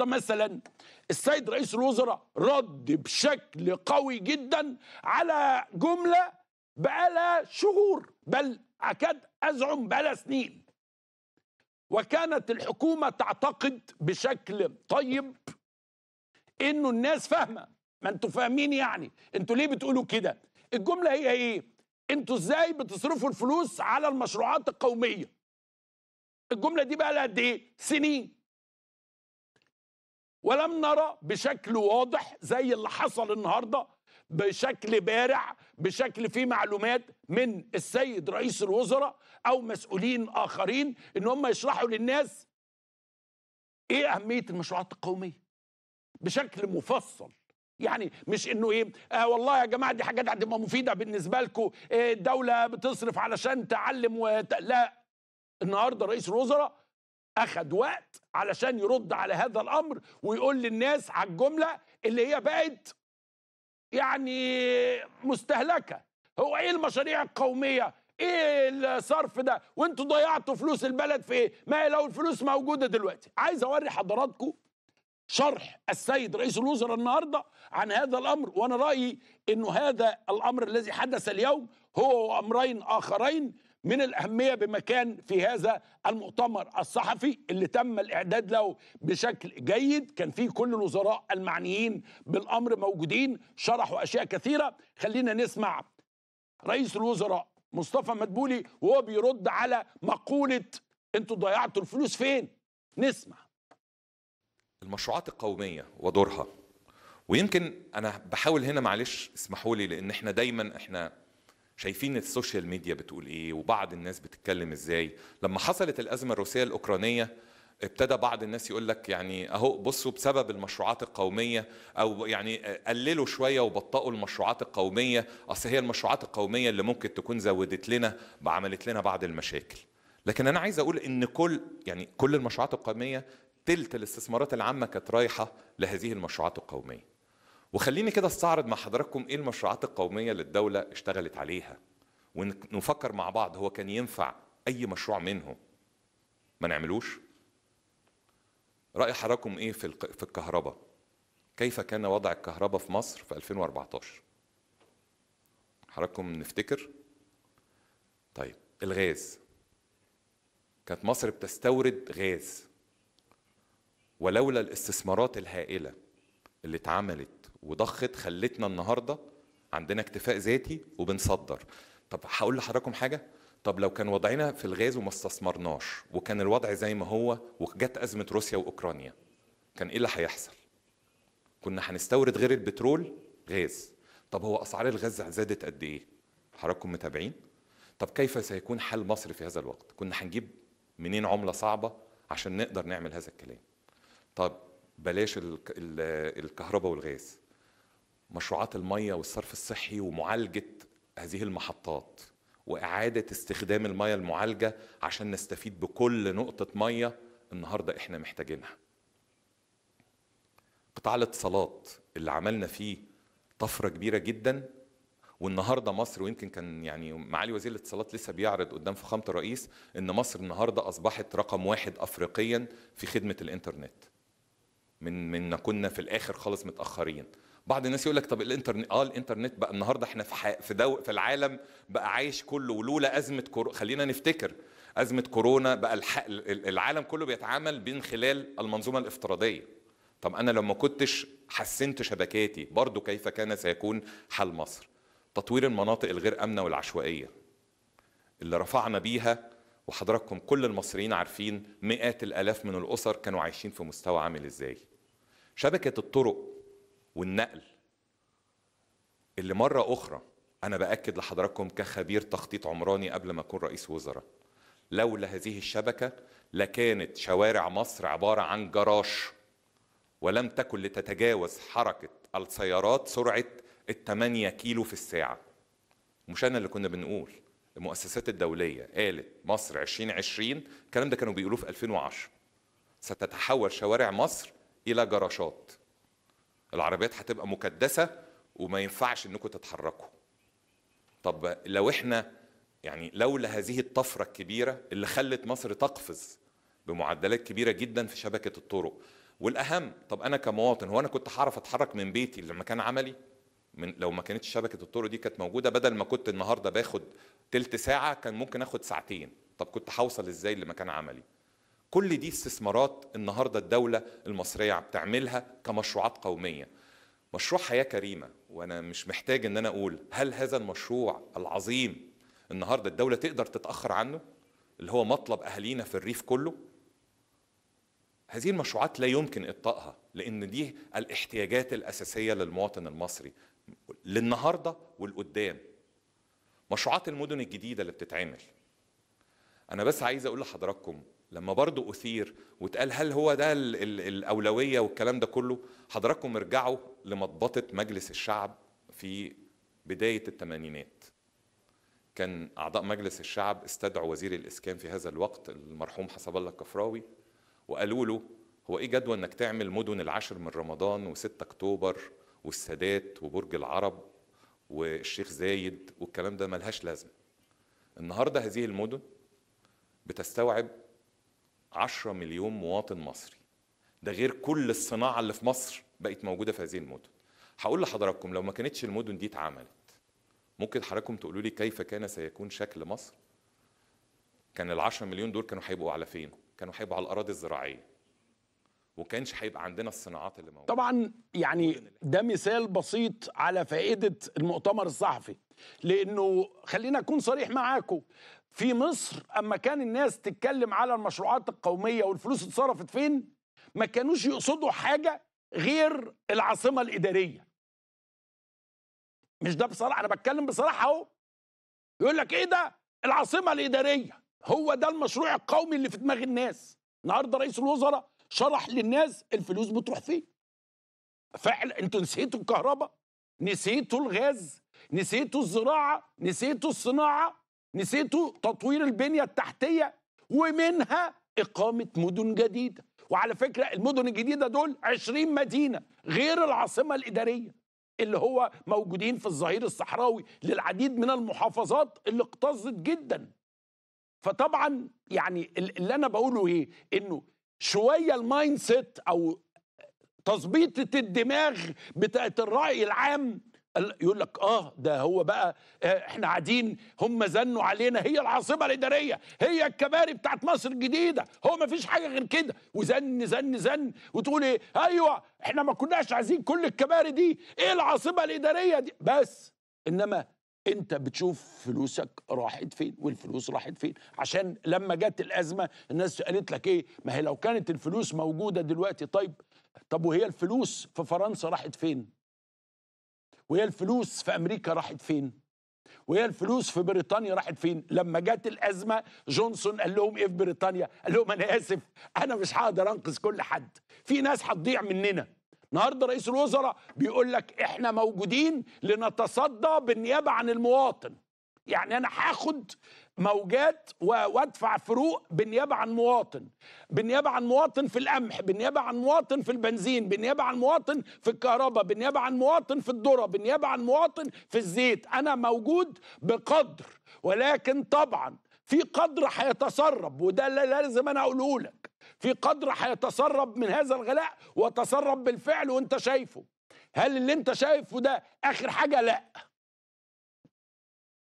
النهارده مثلا السيد رئيس الوزراء رد بشكل قوي جدا على جملة بقى شهور بل أكاد أزعم بقى سنين وكانت الحكومة تعتقد بشكل طيب إنه الناس فاهمة ما أنتوا فاهمين يعني أنتوا ليه بتقولوا كده الجملة هي إيه أنتوا إزاي بتصرفوا الفلوس على المشروعات القومية الجملة دي بقى لها قد إيه سنين ولم نرى بشكل واضح زي اللي حصل النهارده بشكل بارع بشكل فيه معلومات من السيد رئيس الوزراء او مسؤولين اخرين ان هم يشرحوا للناس ايه اهميه المشروعات القوميه بشكل مفصل يعني مش انه ايه آه والله يا جماعه دي حاجات هتبقى مفيده بالنسبه لكم إيه الدوله بتصرف علشان تعلم وت... لا النهارده رئيس الوزراء اخد وقت علشان يرد على هذا الامر ويقول للناس على الجمله اللي هي بقت يعني مستهلكه هو ايه المشاريع القوميه ايه الصرف ده وانتوا ضيعتوا فلوس البلد في ايه ما لو الفلوس موجوده دلوقتي عايز اوري حضراتكم شرح السيد رئيس الوزراء النهارده عن هذا الامر وانا رايي انه هذا الامر الذي حدث اليوم هو وامرين اخرين من الأهمية بمكان في هذا المؤتمر الصحفي اللي تم الإعداد له بشكل جيد كان فيه كل الوزراء المعنيين بالأمر موجودين شرحوا أشياء كثيرة خلينا نسمع رئيس الوزراء مصطفى مدبولي وهو بيرد على مقولة أنتوا ضيعتوا الفلوس فين نسمع المشروعات القومية ودورها ويمكن أنا بحاول هنا معلش اسمحوا لي لأن احنا دايما احنا شايفين السوشيال ميديا بتقول ايه وبعض الناس بتتكلم ازاي لما حصلت الازمه الروسيه الاوكرانيه ابتدى بعض الناس يقول لك يعني اهو بصوا بسبب المشروعات القوميه او يعني قللوا شويه وبطئوا المشروعات القوميه اصل هي المشروعات القوميه اللي ممكن تكون زودت لنا عملت لنا بعض المشاكل لكن انا عايز اقول ان كل يعني كل المشروعات القوميه تلت الاستثمارات العامه كانت رايحه لهذه المشروعات القوميه وخليني كده استعرض مع حضراتكم ايه المشروعات القوميه اللي الدوله اشتغلت عليها ونفكر مع بعض هو كان ينفع اي مشروع منهم ما نعملوش راي حضراتكم ايه في في الكهرباء كيف كان وضع الكهرباء في مصر في 2014 حضراتكم نفتكر طيب الغاز كانت مصر بتستورد غاز ولولا الاستثمارات الهائله اللي اتعملت وضخت خلتنا النهارده عندنا اكتفاء ذاتي وبنصدر طب هقول لحضراتكم حاجه طب لو كان وضعنا في الغاز وما استثمرناش وكان الوضع زي ما هو وجت ازمه روسيا واوكرانيا كان ايه اللي هيحصل كنا هنستورد غير البترول غاز طب هو اسعار الغاز زادت قد ايه حضراتكم متابعين طب كيف سيكون حال مصر في هذا الوقت كنا هنجيب منين عمله صعبه عشان نقدر نعمل هذا الكلام طب بلاش الكهرباء والغاز مشروعات المية والصرف الصحي ومعالجة هذه المحطات وإعادة استخدام المية المعالجة عشان نستفيد بكل نقطة مية النهاردة إحنا محتاجينها قطاع الاتصالات اللي عملنا فيه طفرة كبيرة جدا والنهارده مصر ويمكن كان يعني معالي وزير الاتصالات لسه بيعرض قدام فخامه الرئيس ان مصر النهارده اصبحت رقم واحد افريقيا في خدمه الانترنت من من كنا في الاخر خالص متاخرين بعض الناس يقول لك طب الانترنت اه الانترنت بقى النهارده احنا في في دو... في العالم بقى عايش كله ولولا ازمه كورو... خلينا نفتكر ازمه كورونا بقى الح... العالم كله بيتعامل من خلال المنظومه الافتراضيه طب انا لو ما كنتش حسنت شبكاتي برضو كيف كان سيكون حال مصر تطوير المناطق الغير امنه والعشوائيه اللي رفعنا بيها وحضراتكم كل المصريين عارفين مئات الالاف من الاسر كانوا عايشين في مستوى عامل ازاي شبكه الطرق والنقل اللي مرة أخرى أنا بأكد لحضراتكم كخبير تخطيط عمراني قبل ما أكون رئيس وزراء لولا هذه الشبكة لكانت شوارع مصر عبارة عن جراش ولم تكن لتتجاوز حركة السيارات سرعة الثمانية كيلو في الساعة مش أنا اللي كنا بنقول المؤسسات الدولية قالت مصر 2020 الكلام ده كانوا بيقولوه في 2010 ستتحول شوارع مصر إلى جراشات العربيات هتبقى مكدسه وما ينفعش انكم تتحركوا طب لو احنا يعني لولا هذه الطفره الكبيره اللي خلت مصر تقفز بمعدلات كبيره جدا في شبكه الطرق والاهم طب انا كمواطن هو انا كنت هعرف اتحرك من بيتي لمكان عملي من لو ما كانتش شبكه الطرق دي كانت موجوده بدل ما كنت النهارده باخد تلت ساعه كان ممكن اخد ساعتين طب كنت هوصل ازاي لمكان عملي كل دي استثمارات النهارده الدوله المصريه بتعملها كمشروعات قوميه مشروع حياه كريمه وانا مش محتاج ان انا اقول هل هذا المشروع العظيم النهارده الدوله تقدر تتاخر عنه اللي هو مطلب اهالينا في الريف كله هذه المشروعات لا يمكن ابطائها لان دي الاحتياجات الاساسيه للمواطن المصري للنهارده والقدام مشروعات المدن الجديده اللي بتتعمل انا بس عايز اقول لحضراتكم لما برضه أثير واتقال هل هو ده الأولوية والكلام ده كله حضراتكم ارجعوا لمطبطة مجلس الشعب في بداية الثمانينات كان أعضاء مجلس الشعب استدعوا وزير الإسكان في هذا الوقت المرحوم حسب الله الكفراوي وقالوا له هو إيه جدوى إنك تعمل مدن العاشر من رمضان وستة أكتوبر والسادات وبرج العرب والشيخ زايد والكلام ده ملهاش لازمة النهاردة هذه المدن بتستوعب 10 مليون مواطن مصري ده غير كل الصناعه اللي في مصر بقت موجوده في هذه المدن هقول لحضراتكم لو ما كانتش المدن دي اتعملت ممكن حضراتكم تقولوا لي كيف كان سيكون شكل مصر كان ال 10 مليون دول كانوا هيبقوا على فين كانوا هيبقوا على الاراضي الزراعيه وكانش هيبقى عندنا الصناعات اللي موجوده طبعا يعني ده مثال بسيط على فائده المؤتمر الصحفي لانه خلينا اكون صريح معاكم في مصر اما كان الناس تتكلم على المشروعات القوميه والفلوس اتصرفت فين ما كانوش يقصدوا حاجه غير العاصمه الاداريه مش ده بصراحه انا بتكلم بصراحه اهو يقول لك ايه ده العاصمه الاداريه هو ده المشروع القومي اللي في دماغ الناس النهارده رئيس الوزراء شرح للناس الفلوس بتروح فين فعلا انتوا نسيتوا الكهرباء نسيتوا الغاز نسيتوا الزراعه نسيتوا الصناعه نسيتوا تطوير البنيه التحتيه ومنها اقامه مدن جديده وعلى فكره المدن الجديده دول 20 مدينه غير العاصمه الاداريه اللي هو موجودين في الظهير الصحراوي للعديد من المحافظات اللي اقتصت جدا فطبعا يعني اللي انا بقوله ايه انه شويه المايند سيت او تظبيطه الدماغ بتاعت الراي العام يقول لك اه ده هو بقى آه، احنا قاعدين هم زنوا علينا هي العاصمه الاداريه هي الكباري بتاعت مصر الجديده هو ما فيش حاجه غير كده وزن زن زن وتقول ايه ايوه احنا ما كناش عايزين كل الكباري دي ايه العاصمه الاداريه دي بس انما انت بتشوف فلوسك راحت فين والفلوس راحت فين عشان لما جت الازمه الناس قالت لك ايه ما هي لو كانت الفلوس موجوده دلوقتي طيب طب وهي الفلوس في فرنسا راحت فين وهي الفلوس في امريكا راحت فين وهي الفلوس في بريطانيا راحت فين لما جت الازمه جونسون قال لهم ايه في بريطانيا قال لهم انا اسف انا مش هقدر انقذ كل حد في ناس هتضيع مننا النهارده رئيس الوزراء بيقول لك احنا موجودين لنتصدى بالنيابه عن المواطن يعني انا هاخد موجات وادفع فروق بالنيابه عن مواطن بالنيابه عن مواطن في القمح بالنيابه عن مواطن في البنزين بالنيابه عن مواطن في الكهرباء بالنيابه عن مواطن في الذره بالنيابه عن مواطن في الزيت انا موجود بقدر ولكن طبعا في قدر هيتسرب وده اللي لازم انا اقوله لك في قدر هيتسرب من هذا الغلاء وتسرب بالفعل وانت شايفه هل اللي انت شايفه ده اخر حاجه لا